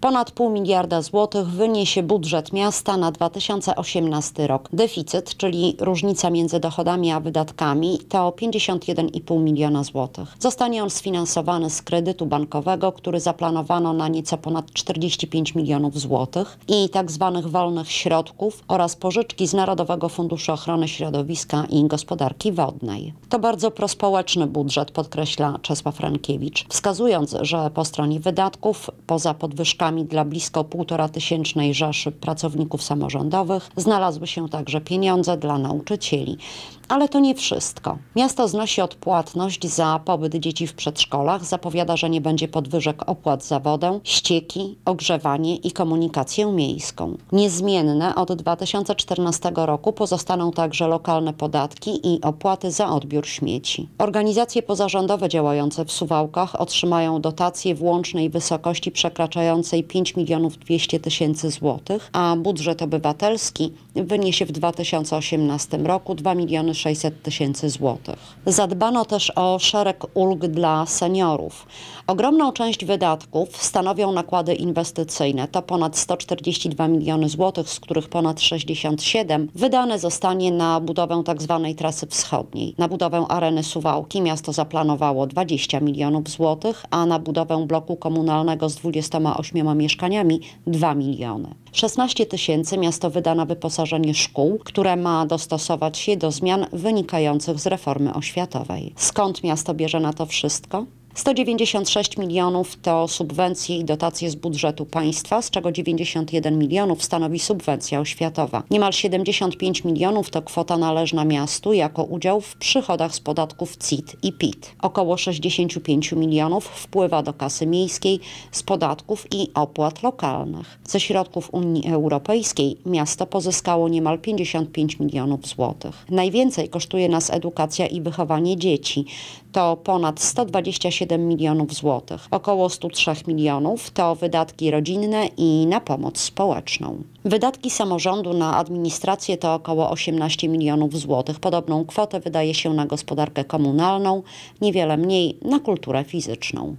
Ponad pół miliarda złotych wyniesie budżet miasta na 2018 rok. Deficyt, czyli różnica między dochodami a wydatkami, to 51,5 miliona złotych. Zostanie on sfinansowany z kredytu bankowego, który zaplanowano na nieco ponad 45 milionów złotych i tzw. Tak wolnych środków oraz pożyczki z Narodowego Funduszu Ochrony Środowiska i Gospodarki Wodnej. To bardzo prospołeczny budżet, podkreśla Czesław Frankiewicz, wskazując, że po stronie wydatków, poza podwyżkami dla blisko półtora tysięcznej rzeszy pracowników samorządowych znalazły się także pieniądze dla nauczycieli. Ale to nie wszystko. Miasto znosi odpłatność za pobyt dzieci w przedszkolach, zapowiada, że nie będzie podwyżek opłat za wodę, ścieki, ogrzewanie i komunikację miejską. Niezmienne od 2014 roku pozostaną także lokalne podatki i opłaty za odbiór śmieci. Organizacje pozarządowe działające w Suwałkach otrzymają dotacje w łącznej wysokości przekraczającej kwotej 5 milionów 200 tysięcy złotych, a budżet obywatelski wyniesie w 2018 roku 2 miliony 600 tysięcy złotych. Zadbano też o szereg ulg dla seniorów. Ogromną część wydatków stanowią nakłady inwestycyjne. To ponad 142 miliony złotych, z których ponad 67 wydane zostanie na budowę tzw. Tak trasy wschodniej. Na budowę areny Suwałki miasto zaplanowało 20 milionów złotych, a na budowę bloku komunalnego z 28 mieszkaniami 2 miliony. 16 tysięcy miasto wyda na wyposażenie szkół, które ma dostosować się do zmian wynikających z reformy oświatowej. Skąd miasto bierze na to wszystko? 196 milionów to subwencje i dotacje z budżetu państwa, z czego 91 milionów stanowi subwencja oświatowa. Niemal 75 milionów to kwota należna miastu jako udział w przychodach z podatków CIT i PIT. Około 65 milionów wpływa do kasy miejskiej z podatków i opłat lokalnych. Ze środków Unii Europejskiej miasto pozyskało niemal 55 milionów złotych. Najwięcej kosztuje nas edukacja i wychowanie dzieci. To ponad 127 7 milionów złotych, około 103 milionów to wydatki rodzinne i na pomoc społeczną. Wydatki samorządu na administrację to około 18 milionów złotych. Podobną kwotę wydaje się na gospodarkę komunalną, niewiele mniej na kulturę fizyczną.